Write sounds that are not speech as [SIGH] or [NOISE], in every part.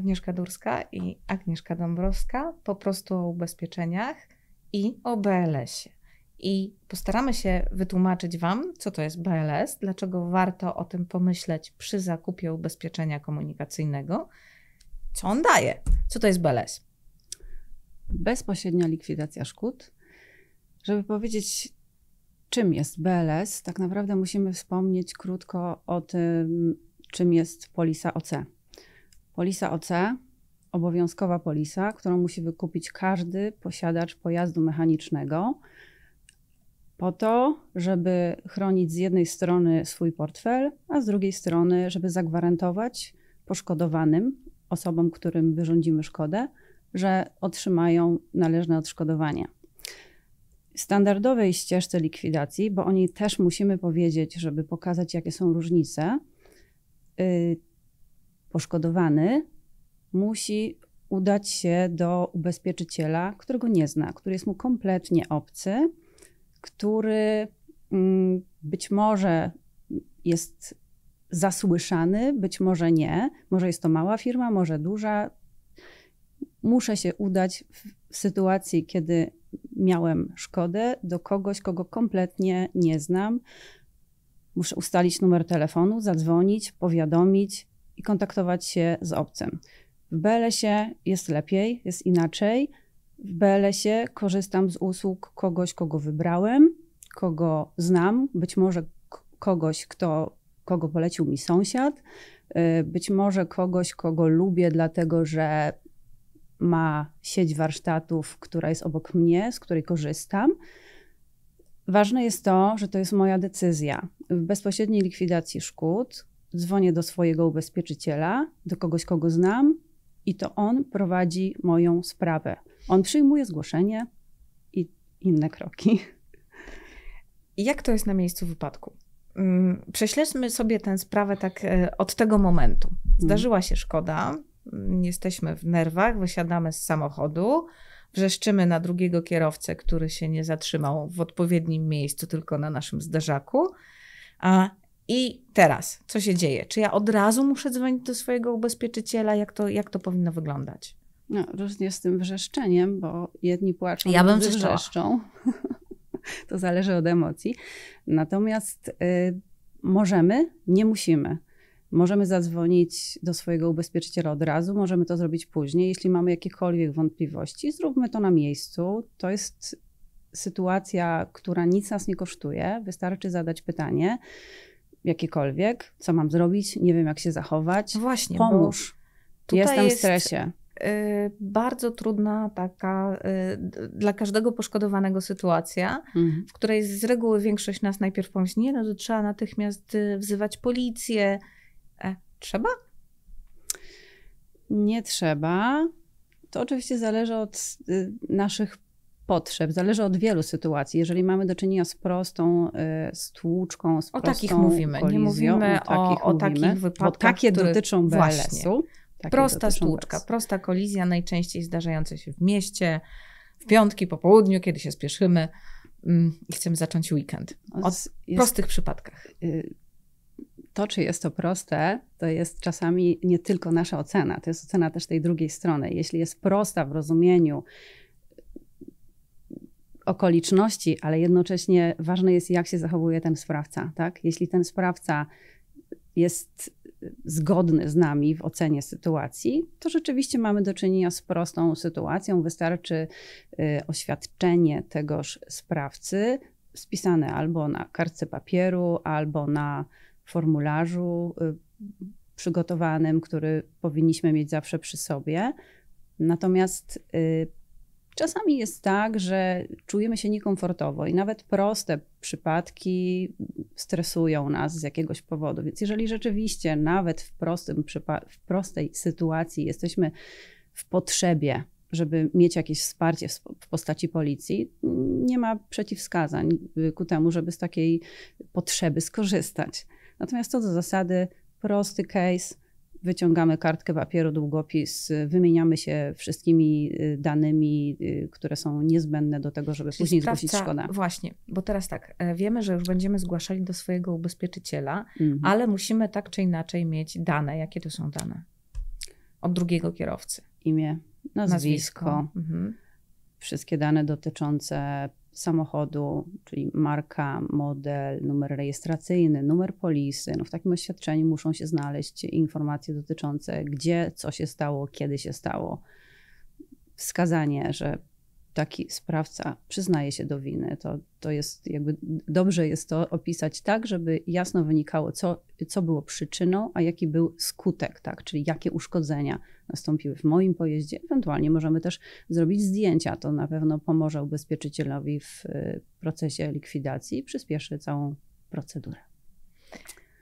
Agnieszka Durska i Agnieszka Dąbrowska po prostu o ubezpieczeniach i o BLS-ie. I postaramy się wytłumaczyć Wam, co to jest BLS, dlaczego warto o tym pomyśleć przy zakupie ubezpieczenia komunikacyjnego, co on daje, co to jest BLS. Bezpośrednia likwidacja szkód. Żeby powiedzieć, czym jest BLS, tak naprawdę musimy wspomnieć krótko o tym, czym jest polisa OC. Polisa OC, obowiązkowa polisa, którą musi wykupić każdy posiadacz pojazdu mechanicznego, po to, żeby chronić z jednej strony swój portfel, a z drugiej strony, żeby zagwarantować poszkodowanym, osobom, którym wyrządzimy szkodę, że otrzymają należne odszkodowanie. W standardowej ścieżce likwidacji, bo o niej też musimy powiedzieć, żeby pokazać, jakie są różnice, y, poszkodowany musi udać się do ubezpieczyciela, którego nie zna, który jest mu kompletnie obcy, który mm, być może jest zasłyszany, być może nie, może jest to mała firma, może duża. Muszę się udać w sytuacji, kiedy miałem szkodę do kogoś, kogo kompletnie nie znam. Muszę ustalić numer telefonu, zadzwonić, powiadomić, i kontaktować się z obcym. W BLS-ie jest lepiej, jest inaczej. W BLS-ie korzystam z usług kogoś, kogo wybrałem, kogo znam, być może kogoś, kto, kogo polecił mi sąsiad, y, być może kogoś, kogo lubię, dlatego że ma sieć warsztatów, która jest obok mnie, z której korzystam. Ważne jest to, że to jest moja decyzja. W bezpośredniej likwidacji szkód dzwonię do swojego ubezpieczyciela, do kogoś, kogo znam, i to on prowadzi moją sprawę. On przyjmuje zgłoszenie i inne kroki. Jak to jest na miejscu wypadku? Mm, prześledźmy sobie tę sprawę tak e, od tego momentu. Mhm. Zdarzyła się szkoda, mm, jesteśmy w nerwach, wysiadamy z samochodu, wrzeszczymy na drugiego kierowcę, który się nie zatrzymał w odpowiednim miejscu, tylko na naszym zderzaku. A i teraz, co się dzieje? Czy ja od razu muszę dzwonić do swojego ubezpieczyciela? Jak to, jak to powinno wyglądać? No, różnie z tym wrzeszczeniem, bo jedni płaczą, ja bym wrzeszczą. [LAUGHS] to zależy od emocji. Natomiast y, możemy, nie musimy. Możemy zadzwonić do swojego ubezpieczyciela od razu, możemy to zrobić później. Jeśli mamy jakiekolwiek wątpliwości, zróbmy to na miejscu. To jest sytuacja, która nic nas nie kosztuje. Wystarczy zadać pytanie jakiekolwiek, co mam zrobić, nie wiem jak się zachować. No właśnie, pomóż. Jestem jest... w stresie y, bardzo trudna taka y, dla każdego poszkodowanego sytuacja, mhm. w której z reguły większość nas najpierw pomyśli, nie no to trzeba natychmiast y, wzywać policję. E, trzeba? Nie trzeba. To oczywiście zależy od naszych potrzeb, zależy od wielu sytuacji. Jeżeli mamy do czynienia z prostą e, z z o prostą takich mówimy, kolizją, nie mówimy o, o, takich, o takich wypadkach, bo takie dotyczą BLS-u. prosta stłuczka, prosta kolizja, najczęściej zdarzająca się w mieście, w piątki po południu, kiedy się spieszymy mm, i chcemy zacząć weekend. Od jest, prostych przypadkach. Y, to, czy jest to proste, to jest czasami nie tylko nasza ocena, to jest ocena też tej drugiej strony. Jeśli jest prosta w rozumieniu, okoliczności, ale jednocześnie ważne jest, jak się zachowuje ten sprawca. Tak? Jeśli ten sprawca jest zgodny z nami w ocenie sytuacji, to rzeczywiście mamy do czynienia z prostą sytuacją. Wystarczy y, oświadczenie tegoż sprawcy, spisane albo na kartce papieru, albo na formularzu y, przygotowanym, który powinniśmy mieć zawsze przy sobie. Natomiast y, Czasami jest tak, że czujemy się niekomfortowo i nawet proste przypadki stresują nas z jakiegoś powodu. Więc jeżeli rzeczywiście nawet w, prostym, w prostej sytuacji jesteśmy w potrzebie, żeby mieć jakieś wsparcie w postaci policji, nie ma przeciwwskazań ku temu, żeby z takiej potrzeby skorzystać. Natomiast co do zasady, prosty case, wyciągamy kartkę papieru, długopis, wymieniamy się wszystkimi y, danymi, y, które są niezbędne do tego, żeby Czyli później sprawca, zgłosić szkodę. Właśnie, bo teraz tak, e, wiemy, że już będziemy zgłaszali do swojego ubezpieczyciela, mhm. ale musimy tak czy inaczej mieć dane. Jakie to są dane? Od drugiego kierowcy. Imię, nazwisko, nazwisko. Mhm. wszystkie dane dotyczące samochodu, czyli marka, model, numer rejestracyjny, numer polisy. No w takim oświadczeniu muszą się znaleźć informacje dotyczące gdzie, co się stało, kiedy się stało. Wskazanie, że taki sprawca przyznaje się do winy. To, to jest jakby dobrze jest to opisać tak, żeby jasno wynikało, co, co było przyczyną, a jaki był skutek, tak? czyli jakie uszkodzenia nastąpiły w moim pojeździe. Ewentualnie możemy też zrobić zdjęcia. To na pewno pomoże ubezpieczycielowi w y, procesie likwidacji i przyspieszy całą procedurę.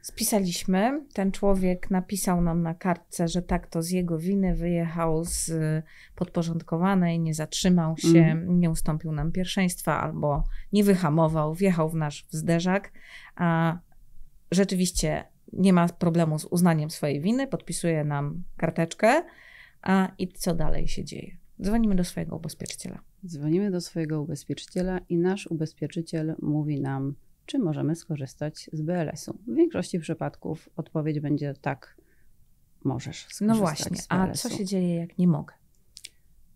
Spisaliśmy. Ten człowiek napisał nam na kartce, że tak to z jego winy wyjechał z podporządkowanej, nie zatrzymał się, mm. nie ustąpił nam pierwszeństwa albo nie wyhamował, wjechał w nasz wzderzak. A rzeczywiście nie ma problemu z uznaniem swojej winy, podpisuje nam karteczkę. A i co dalej się dzieje? Dzwonimy do swojego ubezpieczyciela. Dzwonimy do swojego ubezpieczyciela i nasz ubezpieczyciel mówi nam, czy możemy skorzystać z BLS-u. W większości przypadków odpowiedź będzie tak, możesz skorzystać. No właśnie, z a co się dzieje, jak nie mogę?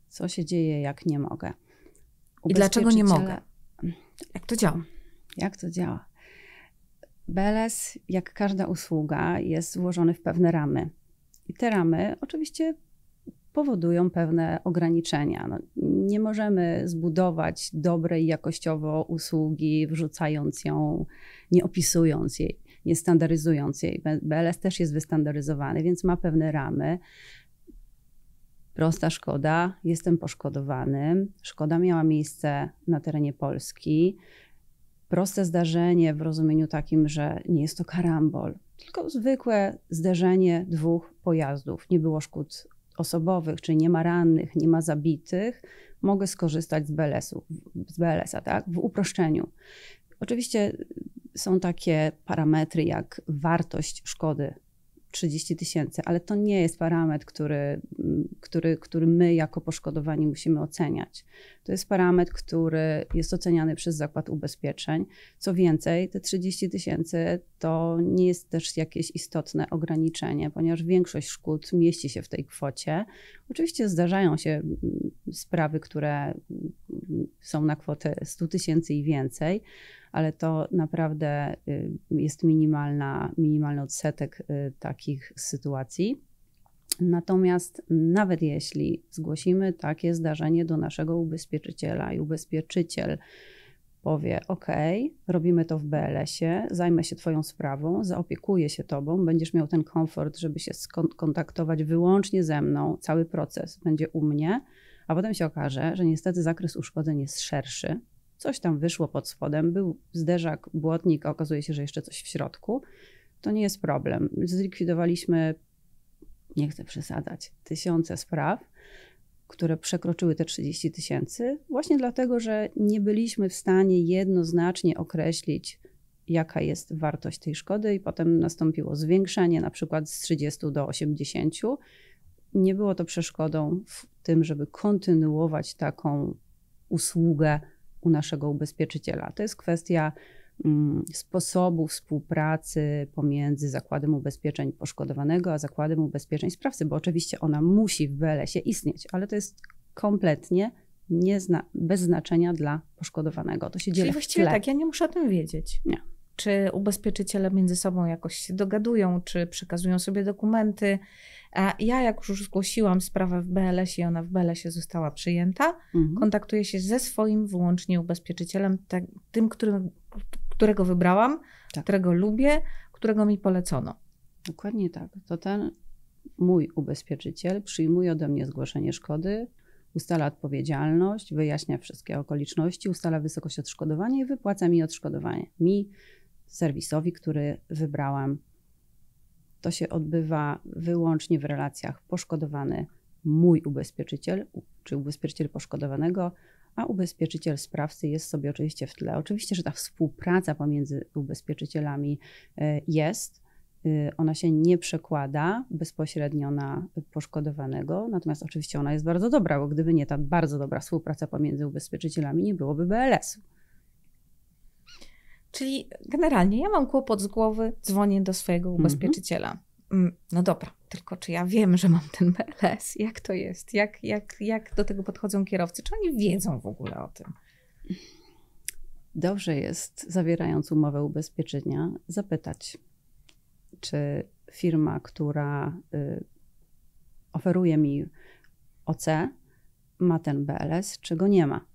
Co się dzieje, jak nie mogę? I dlaczego nie mogę? Jak to działa? Jak to działa? BLS, jak każda usługa, jest złożony w pewne ramy. I te ramy oczywiście powodują pewne ograniczenia. No, nie możemy zbudować dobrej jakościowo usługi, wrzucając ją, nie opisując jej, nie standaryzując jej. BLS też jest wystandaryzowany, więc ma pewne ramy. Prosta szkoda, jestem poszkodowanym. Szkoda miała miejsce na terenie Polski. Proste zdarzenie w rozumieniu takim, że nie jest to karambol, tylko zwykłe zderzenie dwóch pojazdów. Nie było szkód osobowych, czyli nie ma rannych, nie ma zabitych, mogę skorzystać z BLS-u, z BLS-a, tak? W uproszczeniu. Oczywiście są takie parametry jak wartość szkody 30 tysięcy, ale to nie jest parametr, który, który, który my jako poszkodowani musimy oceniać. To jest parametr, który jest oceniany przez Zakład Ubezpieczeń. Co więcej, te 30 tysięcy to nie jest też jakieś istotne ograniczenie, ponieważ większość szkód mieści się w tej kwocie. Oczywiście zdarzają się mm, sprawy, które mm, są na kwotę 100 tysięcy i więcej, ale to naprawdę y, jest minimalna, minimalny odsetek y, takich sytuacji. Natomiast nawet jeśli zgłosimy takie zdarzenie do naszego ubezpieczyciela i ubezpieczyciel powie: OK, robimy to w BLS-ie, zajmę się Twoją sprawą, zaopiekuję się Tobą, będziesz miał ten komfort, żeby się skontaktować wyłącznie ze mną, cały proces będzie u mnie, a potem się okaże, że niestety zakres uszkodzeń jest szerszy. Coś tam wyszło pod spodem, był zderzak, błotnik, a okazuje się, że jeszcze coś w środku. To nie jest problem. Zlikwidowaliśmy nie chcę przesadzać, tysiące spraw, które przekroczyły te 30 tysięcy, właśnie dlatego, że nie byliśmy w stanie jednoznacznie określić, jaka jest wartość tej szkody, i potem nastąpiło zwiększenie na przykład z 30 do 80. Nie było to przeszkodą w tym, żeby kontynuować taką usługę u naszego ubezpieczyciela. To jest kwestia Mm, sposobu współpracy pomiędzy Zakładem Ubezpieczeń poszkodowanego a Zakładem Ubezpieczeń sprawcy, bo oczywiście ona musi w BLS-ie istnieć, ale to jest kompletnie nie zna, bez znaczenia dla poszkodowanego. To się dzieje. Czyli właściwie tak, ja nie muszę o tym wiedzieć. Nie. Czy ubezpieczyciele między sobą jakoś się dogadują, czy przekazują sobie dokumenty? A ja, jak już zgłosiłam sprawę w BLS i ona w BLS została przyjęta, mhm. kontaktuję się ze swoim wyłącznie ubezpieczycielem, tak, tym, którym, którego wybrałam, tak. którego lubię, którego mi polecono. Dokładnie tak. To ten mój ubezpieczyciel przyjmuje ode mnie zgłoszenie szkody, ustala odpowiedzialność, wyjaśnia wszystkie okoliczności, ustala wysokość odszkodowania i wypłaca mi odszkodowanie. Mi, serwisowi, który wybrałam. To się odbywa wyłącznie w relacjach poszkodowany mój ubezpieczyciel czy ubezpieczyciel poszkodowanego a ubezpieczyciel sprawcy jest sobie oczywiście w tle. Oczywiście, że ta współpraca pomiędzy ubezpieczycielami e, jest. E, ona się nie przekłada bezpośrednio na poszkodowanego, natomiast oczywiście ona jest bardzo dobra, bo gdyby nie ta bardzo dobra współpraca pomiędzy ubezpieczycielami, nie byłoby BLS-u. Czyli generalnie ja mam kłopot z głowy, dzwonię do swojego mhm. ubezpieczyciela. Mhm. No dobra, tylko czy ja wiem, że mam ten PLS? Jak to jest? Jak, jak, jak do tego podchodzą kierowcy? Czy oni wiedzą w ogóle o tym? Dobrze jest, zawierając umowę ubezpieczenia, zapytać, czy firma, która y, oferuje mi OC, ma ten BLS, czy go nie ma.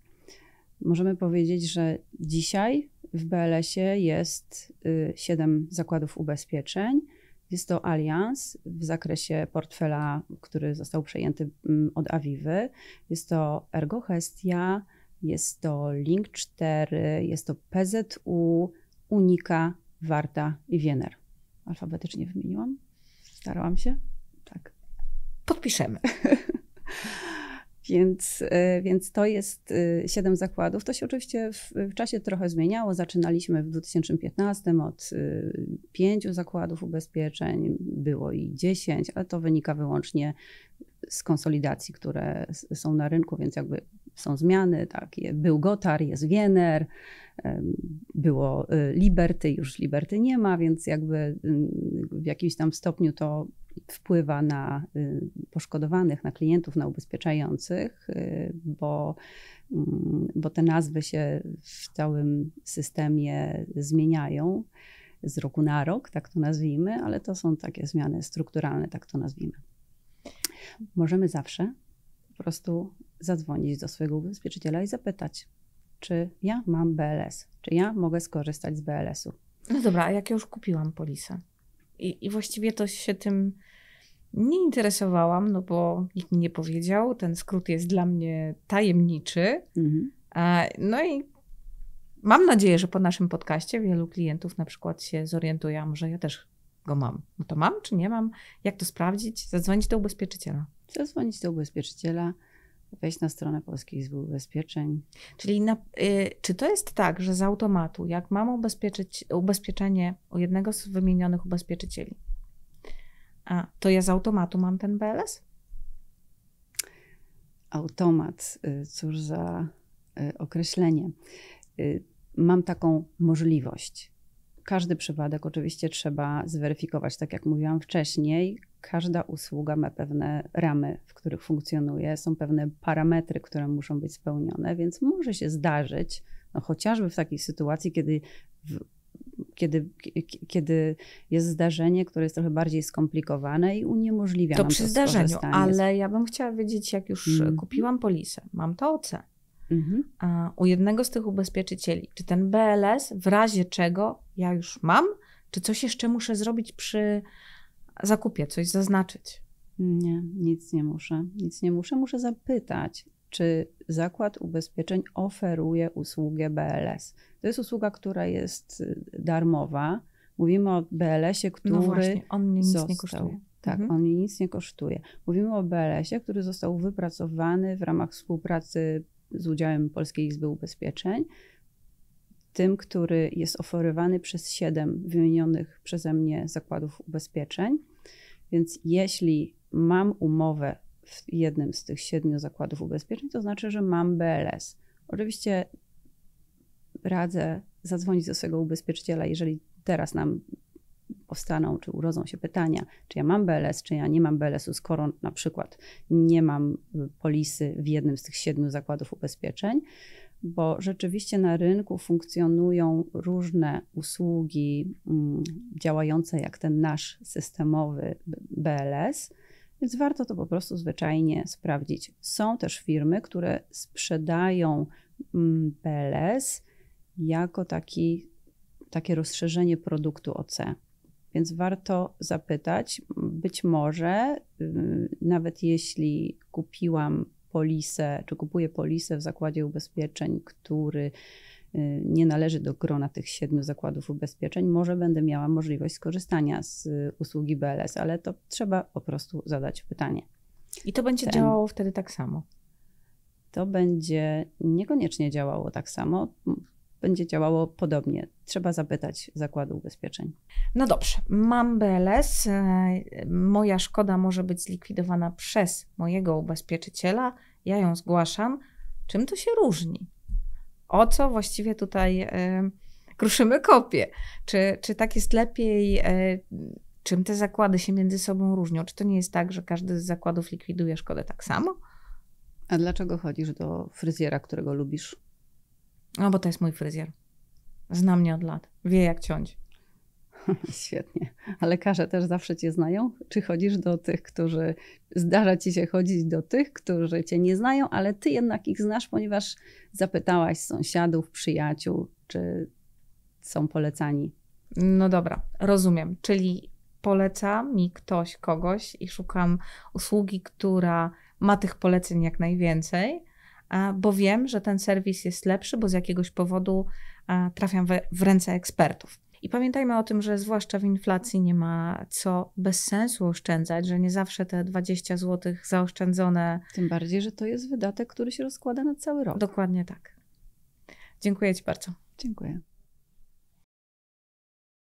Możemy powiedzieć, że dzisiaj w BLS-ie jest y, 7 zakładów ubezpieczeń jest to alians w zakresie portfela, który został przejęty mm, od Awiwy. Jest to Ergohestia, jest to Link 4, jest to PZU, Unika, Warta i Wiener. Alfabetycznie wymieniłam? Starałam się? Tak. Podpiszemy. [LAUGHS] Więc, e, więc to jest e, siedem zakładów. To się oczywiście w, w, czasie trochę zmieniało. Zaczynaliśmy w 2015 od e, pięciu zakładów ubezpieczeń, było i 10, ale to wynika wyłącznie z konsolidacji, które są na rynku, więc jakby są zmiany. Tak? Był Gotar, jest Wiener, było Liberty, już Liberty nie ma, więc jakby w jakimś tam stopniu to wpływa na y, poszkodowanych, na klientów, na ubezpieczających, y, bo, mm, bo te nazwy się w całym systemie zmieniają z roku na rok, tak to nazwijmy, ale to są takie zmiany strukturalne, tak to nazwijmy. Możemy zawsze po prostu zadzwonić do swojego ubezpieczyciela i zapytać, czy ja mam BLS, czy ja mogę skorzystać z BLS-u. No dobra, a jak ja już kupiłam polisę? I, I właściwie to się tym nie interesowałam, no bo nikt mi nie powiedział. Ten skrót jest dla mnie tajemniczy. Mhm. E, no i mam nadzieję, że po naszym podcaście wielu klientów na przykład się zorientuje, że ja też go mam. No to mam czy nie mam? Jak to sprawdzić? Zadzwonić do ubezpieczyciela. Zadzwonić do ubezpieczyciela wejść na stronę Polskich Izby Ubezpieczeń. Czyli na, y, czy to jest tak, że z automatu, jak mam ubezpieczyć, ubezpieczenie u jednego z wymienionych ubezpieczycieli, a to ja z automatu mam ten BLS? Automat, y, cóż za y, określenie. Y, mam taką możliwość. Każdy przypadek oczywiście trzeba zweryfikować, tak jak mówiłam wcześniej każda usługa ma pewne ramy, w których funkcjonuje, są pewne parametry, które muszą być spełnione, więc może się zdarzyć, no chociażby w takiej sytuacji, kiedy, w, kiedy, kiedy jest zdarzenie, które jest trochę bardziej skomplikowane i uniemożliwia to nam przy to zdarzeniu, ale ja bym chciała wiedzieć, jak już mm. kupiłam polisę, mam to OC. Mhm. U jednego z tych ubezpieczycieli, czy ten BLS w razie czego ja już mam, czy coś jeszcze muszę zrobić przy zakupię, coś zaznaczyć. Nie, nic nie muszę. Nic nie muszę. Muszę zapytać, czy zakład ubezpieczeń oferuje usługę BLS. To jest usługa, która jest y, darmowa. Mówimy o BLS-ie, no który. No właśnie, on mnie nic nie kosztuje. Tak, mhm. on mnie nic nie kosztuje. Mówimy o BLS-ie, który został wypracowany w ramach współpracy z udziałem Polskiej Izby Ubezpieczeń tym, który jest oferowany przez siedem wymienionych przeze mnie zakładów ubezpieczeń. Więc jeśli mam umowę w jednym z tych siedmiu zakładów ubezpieczeń, to znaczy, że mam BLS. Oczywiście radzę zadzwonić do swojego ubezpieczyciela, jeżeli teraz nam powstaną czy urodzą się pytania, czy ja mam BLS, czy ja nie mam BLS-u, skoro na przykład nie mam polisy w jednym z tych siedmiu zakładów ubezpieczeń bo rzeczywiście na rynku funkcjonują różne usługi mm, działające jak ten nasz systemowy BLS, więc warto to po prostu zwyczajnie sprawdzić. Są też firmy, które sprzedają mm, BLS jako taki, takie rozszerzenie produktu OC. Więc warto zapytać, być może, y, nawet jeśli kupiłam polisę, czy kupuje polisę w zakładzie ubezpieczeń, który y, nie należy do grona tych siedmiu zakładów ubezpieczeń, może będę miała możliwość skorzystania z y, usługi BLS, ale to trzeba po prostu zadać pytanie. I to będzie Ten, działało wtedy tak samo? To będzie niekoniecznie działało tak samo. Będzie działało podobnie. Trzeba zapytać zakładu ubezpieczeń. No dobrze, mam BLS. Y, moja szkoda może być zlikwidowana przez mojego ubezpieczyciela ja ją zgłaszam, czym to się różni? O co właściwie tutaj y, kruszymy kopie? Czy, czy tak jest lepiej? Y, czym te zakłady się między sobą różnią? Czy to nie jest tak, że każdy z zakładów likwiduje szkodę tak samo? A dlaczego chodzisz do fryzjera, którego lubisz? No bo to jest mój fryzjer. Zna mnie od lat. Wie jak ciąć. [LAUGHS] Świetnie. A lekarze też zawsze cię znają? Czy chodzisz do tych, którzy. Zdarza ci się chodzić do tych, którzy cię nie znają, ale ty jednak ich znasz, ponieważ zapytałaś sąsiadów, przyjaciół, czy są polecani. No dobra, rozumiem. Czyli poleca mi ktoś kogoś i szukam usługi, która ma tych poleceń jak najwięcej, bo wiem, że ten serwis jest lepszy, bo z jakiegoś powodu trafiam w ręce ekspertów. I pamiętajmy o tym, że zwłaszcza w inflacji nie ma co bez sensu oszczędzać, że nie zawsze te 20 zł zaoszczędzone. Tym bardziej, że to jest wydatek, który się rozkłada na cały rok. Dokładnie tak. Dziękuję Ci bardzo. Dziękuję.